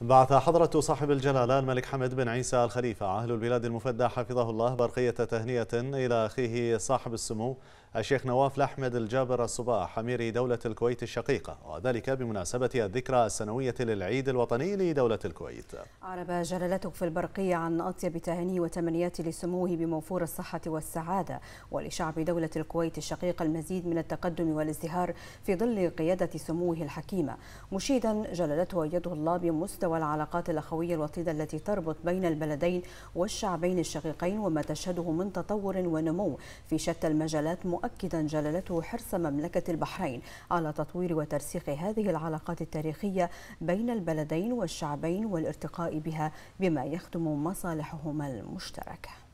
بعث حضرة صاحب الجلالة الملك حمد بن عيسى الخليفة أهل البلاد المفدى حفظه الله برقية تهنئة إلى أخيه صاحب السمو الشيخ نواف الأحمد الجابر الصباح أمير دولة الكويت الشقيقة وذلك بمناسبة الذكرى السنوية للعيد الوطني لدولة الكويت عرب جلالتك في البرقية عن أطيب تهاني وتمنيات لسموه بموفور الصحة والسعادة ولشعب دولة الكويت الشقيقة المزيد من التقدم والازدهار في ظل قيادة سموه الحكيمة مشيدا جلالته أيده الله بمستوى مستوى العلاقات الأخوية الوطيدة التي تربط بين البلدين والشعبين الشقيقين وما تشهده من تطور ونمو في شتى المجالات مؤكدا جلالته حرص مملكة البحرين على تطوير وترسيخ هذه العلاقات التاريخية بين البلدين والشعبين والارتقاء بها بما يخدم مصالحهما المشتركه